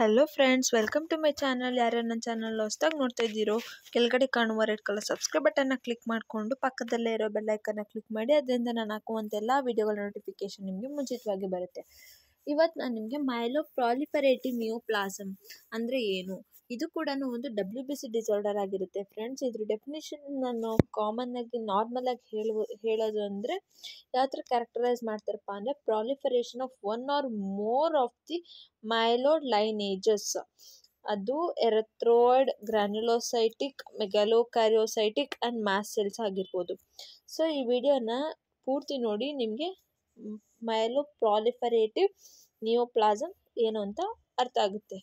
Hello friends welcome to my channel ಯಾರ್ಯಾರು ನನ್ನ channel ಹೊಸ್ದಾಗಿ ನೋಡ್ತಾ ಇದ್ದೀರೋ ಕೆಳಗಡೆ ಕಾಣುವ ರೆಡ್ ಕಲರ್ ಸಬ್ಸ್ಕ್ರೈಬ್ ಬಟನ್ನ ಕ್ಲಿಕ್ ಮಾಡಿಕೊಂಡು ಪಕ್ಕದಲ್ಲೇ ಇರೋ ಬೆಲ್ಲೈಕನ್ನ ಕ್ಲಿಕ್ ಮಾಡಿ ಅದರಿಂದ ನಾನು ಹಾಕುವಂಥ ಎಲ್ಲ ವೀಡಿಯೋಗಳ ನೋಟಿಫಿಕೇಷನ್ ನಿಮಗೆ ಮುಂಚಿತವಾಗಿ ಬರುತ್ತೆ ಇವತ್ತು ನಾನು ನಿಮಗೆ ಮೈಲೋ ಪ್ರಾಲಿಫರೇಟಿವ್ ಮ್ಯೂ ಪ್ಲಾಸಮ್ ಅಂದರೆ ಏನು ಇದು ಕೂಡ ಒಂದು ಡಬ್ಲ್ಯೂ ಬಿ ಸಿ ಡಿಸಾರ್ಡರ್ ಆಗಿರುತ್ತೆ ಫ್ರೆಂಡ್ಸ್ ಇದ್ರ ಡೆಫಿನೇಷನ್ ನಾನು ನಾರ್ಮಲ್ ಆಗಿ ಹೇಳುವ ಹೇಳೋದು ಅಂದರೆ ಯಾವ ಥರ ಕ್ಯಾರೆಕ್ಟರೈಸ್ ಮಾಡ್ತಾರಪ್ಪ ಅಂದರೆ proliferation of one or more of the myeloid ages ಅದು erythroid granulocytic megakaryocytic and mast cells ಆಗಿರ್ಬೋದು ಸೊ ಈ ವಿಡಿಯೋನ ಪೂರ್ತಿ ನೋಡಿ ನಿಮಗೆ ಮೈಲೋ ಪ್ರಾಲಿಫರೇಟಿವ್ ನಿಯೋಪ್ಲಾಸಮ್ ಏನು ಅಂತ ಅರ್ಥ ಆಗುತ್ತೆ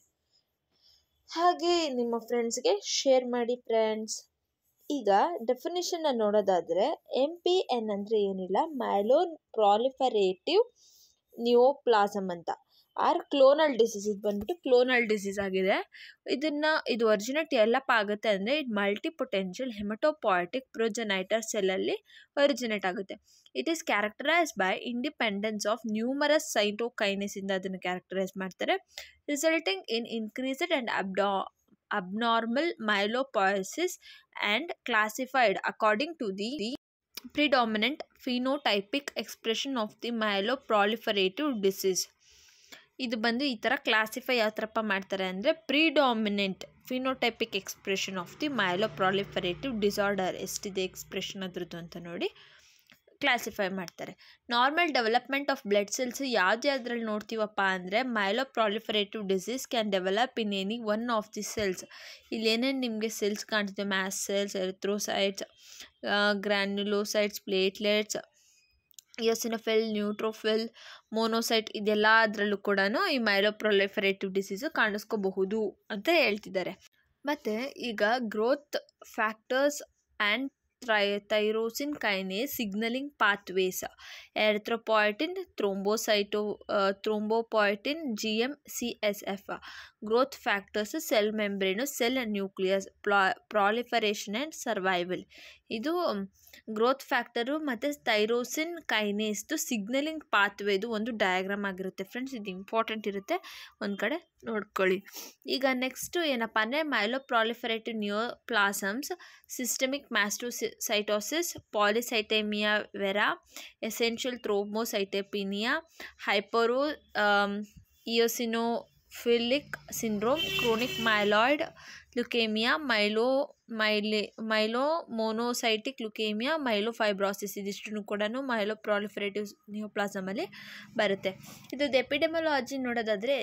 ಹಾಗೆ ನಿಮ್ಮ ಫ್ರೆಂಡ್ಸ್ಗೆ ಶೇರ್ ಮಾಡಿ ಫ್ರೆಂಡ್ಸ್ ಈಗ ಡೆಫಿನೇಷನ್ನ ನೋಡೋದಾದರೆ ಎಂ ಪಿ ಎನ್ ಅಂದರೆ ಏನಿಲ್ಲ ಮೈಲೋನ್ ಪ್ರಾಲಿಫರೇಟಿವ್ ನಿಯೋಪ್ಲಾಸಮ್ ಅಂತ ಆರ್ ಕ್ಲೋನಲ್ ಡಿಸೀಸ್ ಇದು ಬಂದ್ಬಿಟ್ಟು ಕ್ಲೋನಲ್ ಡಿಸೀಸ್ ಆಗಿದೆ ಇದನ್ನು ಇದು ಒರಿಜಿನೇಟ್ ಎಲ್ಲಪ್ಪ ಆಗುತ್ತೆ ಅಂದರೆ ಇದು ಮಲ್ಟಿ ಪೊಟೆನ್ಷಿಯಲ್ ಹೆಮಟೋಪಾಯಿಟಿಕ್ ಪ್ರೊಜೆನೈಟರ್ ಸೆಲ್ಲಲ್ಲಿ ಒರಿಜಿನೇಟ್ ಆಗುತ್ತೆ it is characterise by independence of numerous ಸೈಟೋಕೈನಿಸಿಂದ ಅದನ್ನು ಕ್ಯಾರೆಕ್ಟರೈಸ್ ಮಾಡ್ತಾರೆ ರಿಸಲ್ಟಿಂಗ್ ಇನ್ ಇನ್ಕ್ರೀಸ್ಡ್ ಆ್ಯಂಡ್ ಅಬ್ಡಾ abnormal myelopoiesis and classified according to the predominant phenotypic of the myelo myeloproliferative disease ಇದು ಬಂದು ಈ ಥರ ಕ್ಲಾಸಿಫೈ ಯಾವ ಥರಪ್ಪ ಮಾಡ್ತಾರೆ ಅಂದರೆ predominant phenotypic expression of the myeloproliferative disorder ಎಷ್ಟಿದೆ ಎಕ್ಸ್ಪ್ರೆಷನ್ ಅದ್ರದ್ದು ಅಂತ ನೋಡಿ ಕ್ಲಾಸಿಫೈ ಮಾಡ್ತಾರೆ normal development of blood cells ಯಾವುದೇ ಅದ್ರಲ್ಲಿ ನೋಡ್ತೀವಪ್ಪ ಅಂದರೆ myeloproliferative disease can develop in any one of the cells ಇಲ್ಲೇನೇನು ನಿಮಗೆ ಸೆಲ್ಸ್ ಕಾಣ್ತಿದೆ mast cells erythrocytes granulocytes platelets eosinophil neutrophil monocyte ಇದೆಲ್ಲ ಅದರಲ್ಲೂ ಕೂಡ ಈ ಮೈರೋಪ್ರೊಲೆಫರೇಟಿವ್ ಡಿಸೀಸು ಕಾಣಿಸ್ಕೋಬಹುದು ಅಂತ ಹೇಳ್ತಿದ್ದಾರೆ ಮತ್ತು ಈಗ ಗ್ರೋತ್ ಫ್ಯಾಕ್ಟರ್ಸ್ ಆ್ಯಂಡ್ ಥ್ರೈ tyrosine kinase signalling pathways erythropoietin thrombocyto thrombopoietin G M C S F growth factors cell membrane cell nucleus ಪ್ರಾ ಪ್ರಾಲಿಫರೇಷನ್ ಆ್ಯಂಡ್ ಸರ್ವೈವಲ್ ಇದು ಗ್ರೋತ್ ಫ್ಯಾಕ್ಟರು ಮತ್ತು ಥೈರೋಸಿನ್ ಕೈನೇಸ್ದು ಸಿಗ್ನಲಿಂಗ್ ಪಾತ್ವೇದು ಒಂದು ಡಯಾಗ್ರಾಮ್ ಆಗಿರುತ್ತೆ ಫ್ರೆಂಡ್ಸ್ ಇದು ಇಂಪಾರ್ಟೆಂಟ್ ಇರುತ್ತೆ ಒಂದು ಕಡೆ ನೋಡ್ಕೊಳ್ಳಿ ಈಗ ನೆಕ್ಸ್ಟು ಏನಪ್ಪ ಅಂದರೆ myeloproliferative neoplasms systemic mastocytosis polycythaemia vera essential thrombocytopenia hypereosinophilic syndrome chronic myeloid leukaemia myelo ಮೈಲೆ ಮೈಲೋಮೋನೋಸೈಟಿಕ್ ಲುಕೇಮಿಯಾ ಫೈಬ್ರಾಸಿಸ್ ಇದಿಷ್ಟನ್ನು ಕೂಡ ಪ್ರಾಲಿಫರೇಟಿವ್ ನಿಯೋಪ್ಲಾಸಮಲ್ಲಿ ಬರುತ್ತೆ ಇದು ಎಪಿಡೆಮೊಲಾಜಿ ನೋಡೋದಾದರೆ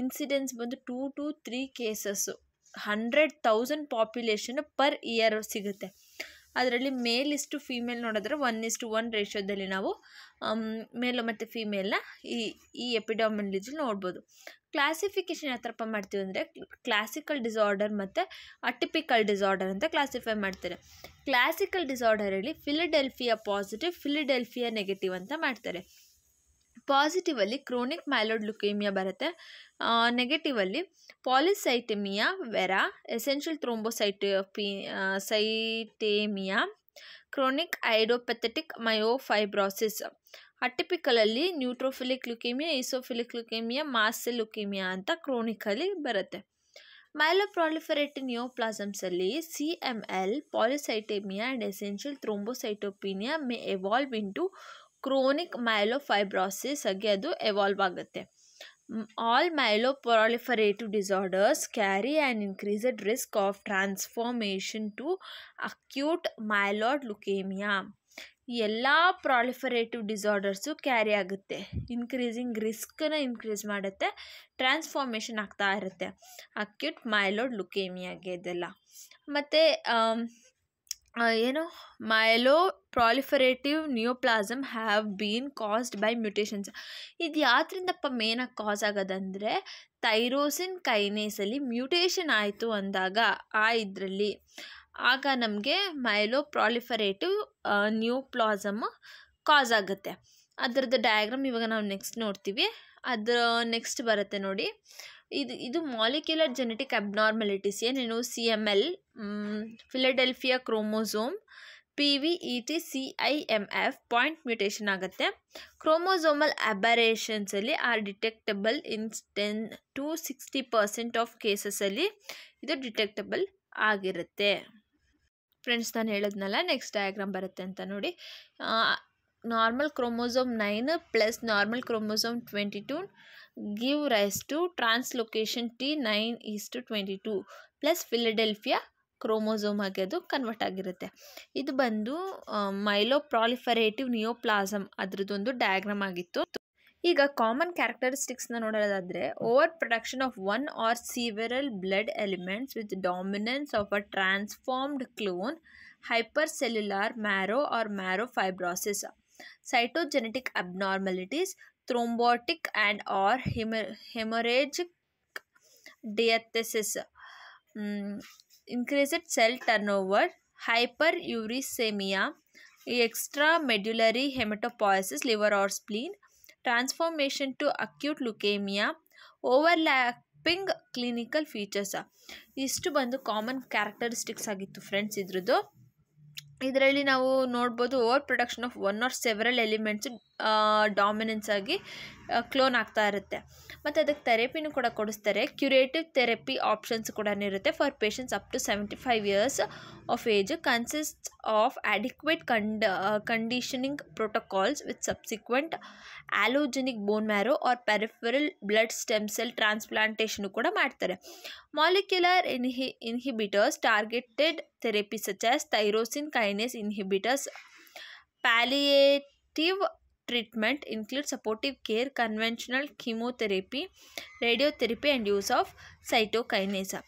ಇನ್ಸಿಡೆನ್ಸ್ ಬಂದು two to three cases hundred thousand population per year ಸಿಗುತ್ತೆ ಅದರಲ್ಲಿ ಮೇಲ್ ಇಷ್ಟು ಫೀಮೇಲ್ ನೋಡಿದ್ರೆ ಒನ್ ಇಷ್ಟು ಒನ್ ರೇಷೋದಲ್ಲಿ ನಾವು ಮೇಲು ಮತ್ತು ಫೀಮೇಲ್ನ ಈ ಈ ಎಪಿಡಾಮಿಲಜಿ ನೋಡ್ಬೋದು ಕ್ಲಾಸಿಫಿಕೇಶನ್ ಯಾವ ಥರಪ್ಪ ಮಾಡ್ತೀವಿ ಅಂದರೆ ಕ್ಲಾಸಿಕಲ್ ಡಿಸಾರ್ಡರ್ ಮತ್ತು ಅಟಿಪಿಕಲ್ ಡಿಸಾರ್ಡರ್ ಅಂತ ಕ್ಲಾಸಿಫೈ ಮಾಡ್ತಾರೆ ಕ್ಲಾಸಿಕಲ್ ಡಿಸಾರ್ಡರಲ್ಲಿ ಫಿಲಿಡೆಲ್ಫಿಯಾ ಪಾಸಿಟಿವ್ ಫಿಲಿಡೆಲ್ಫಿಯಾ ನೆಗೆಟಿವ್ ಅಂತ ಮಾಡ್ತಾರೆ ಪಾಸಿಟಿವಲ್ಲಿ ಕ್ರೋನಿಕ್ ಮೈಲೋಡ್ ಲುಕೇಮಿಯಾ ಬರುತ್ತೆ ನೆಗೆಟಿವಲ್ಲಿ polycythaemia vera essential thrombocythaemia chronic idiopathic myelofibrosis ಅಟಿಪಿಕಲಲ್ಲಿ neutrophilic leukaemia eosinophilic leukaemia mast cell leukaemia ಅಂತ ಕ್ರೋನಿಕಲ್ಲಿ ಬರುತ್ತೆ ಮೈಲೋಪ್ರಾಲಿಫರೇಟಿವ್ ನಿಯೋಪ್ಲಾಸಮ್ಸಲ್ಲಿ C M L polycythaemia and essential thrombocytopenia may evolve into chronic ಆಗಿ ಅದು ಎವಾಲ್ವ್ ಆಗುತ್ತೆ all myeloproliferative disorders carry and increased risk of transformation to acute my lord leukaemia ಎಲ್ಲ proliferative disorders carry ಆಗುತ್ತೆ increasing ರಿಸ್ಕನ್ನು increase ಮಾಡುತ್ತೆ transformation ಆಗ್ತಾ ಇರುತ್ತೆ acute myeloid ಲುಕೇಮಿಯಾಗೆ ಇದೆಲ್ಲ ಮತ್ತು ಏನು myeloproliferative neoplasm have been caused by mutations ಇದು ಯಾತ್ರಿಂದಪ್ಪ ಮೇನಾಗಿ ಕಾಸ್ ಆಗೋದಂದರೆ ಥೈರೋಸಿನ್ ಕೈನೇಸಲ್ಲಿ ಮ್ಯೂಟೇಷನ್ ಆಯಿತು ಅಂದಾಗ ಆ ಇದರಲ್ಲಿ ಆಗ ನಮಗೆ ಮೈಲೋ ಪ್ರಾಲಿಫರೇಟಿವ್ ನ್ಯೂಪ್ಲಾಸಮ್ ಕಾಸ್ ಆಗುತ್ತೆ ಅದರದ್ದು ಡಯಾಗ್ರಾಮ್ ಇವಾಗ ನಾವು ನೆಕ್ಸ್ಟ್ ನೋಡ್ತೀವಿ ಅದು ನೆಕ್ಸ್ಟ್ ಬರುತ್ತೆ ನೋಡಿ ಇದು ಇದು ಮಾಲಿಕ್ಯುಲರ್ ಜೆನೆಟಿಕ್ ಅಬ್ನಾರ್ಮಲಿಟೀಸ್ ಏನೇನು C M L Philadelphia chromosome P V E T C I M F point mutation ಆಗುತ್ತೆ ಕ್ರೋಮೋಸೋಮಲ್ ಅಬರೇಷನ್ಸಲ್ಲಿ are detectable in ten to sixty percent of ಕೇಸಸಲ್ಲಿ ಇದು ಡಿಟೆಕ್ಟಬಲ್ ಆಗಿರುತ್ತೆ ಫ್ರೆಂಡ್ಸ್ ನಾನು ಹೇಳೋದ್ನಲ್ಲ ನೆಕ್ಸ್ಟ್ ಡಯಾಗ್ರಾಮ್ ಬರುತ್ತೆ ಅಂತ ನೋಡಿ normal chromosome 9 plus normal chromosome 22 give rise to translocation T9 is to 22 plus Philadelphia chromosome ಆಗಿ ಅದು ಕನ್ವರ್ಟ್ ಆಗಿರುತ್ತೆ ಇದು ಬಂದು ಮೈಲೋಪ್ರಾಲಿಫರೇಟಿವ್ ಪ್ರಾಲಿಫರೇಟಿವ್ ನಿಯೋಪ್ಲಾಸಮ್ ಅದರದೊಂದು ಡಯಾಗ್ರಾಮ್ ಆಗಿತ್ತು ಈಗ ಕಾಮನ್ ಕ್ಯಾರೆಕ್ಟರಿಸ್ಟಿಕ್ಸ್ನ ನೋಡೋದಾದರೆ overproduction of one or several blood elements with dominance of a transformed clone hypercellular marrow or marrow fibrosis cytogenetic abnormalities, thrombotic and or hemorrhagic diathesis, um, increased cell turnover, hyperuricemia, extramedullary hematopoiesis, liver or spleen, transformation to acute leukemia, overlap ಪಿಂಗ್ clinical features ಇಷ್ಟು ಬಂದು common characteristics ಆಗಿತ್ತು friends ಇದ್ರದ್ದು ಇದರಲ್ಲಿ ನಾವು ನೋಡ್ಬೋದು overproduction of one or several elements dominance ಆಗಿ clone ಆಗ್ತಾ ಇರುತ್ತೆ ಮತ್ತು ಅದಕ್ಕೆ ಥೆರಪಿನೂ ಕೂಡ ಕೊಡಿಸ್ತಾರೆ ಕ್ಯೂರೇಟಿವ್ ಥೆರಪಿ ಆಪ್ಷನ್ಸ್ ಕೂಡ ಇರುತ್ತೆ for patients up to seventy five years of age consist of adequate ಕಂಡ conditioning protocols with subsequent allogeneic bone marrow or peripheral blood stem cell transplantation ಕೂಡ ಮಾಡ್ತಾರೆ ಮಾಲಿಕ್ಯುಲರ್ ಇನ್ಹಿ inhibitors targeted therapy such as tyrosine kinase inhibitors palliative treatment include supportive care, conventional chemotherapy, radiotherapy and use of cytokinesia.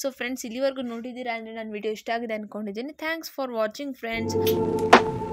so friends ಇಲ್ಲಿವರೆಗೂ ನೋಡಿದ್ದೀರಾ ಅಂದರೆ ನನ್ನ video video ಆಗಿದೆ ಅಂದ್ಕೊಂಡಿದ್ದೀನಿ thanks for watching friends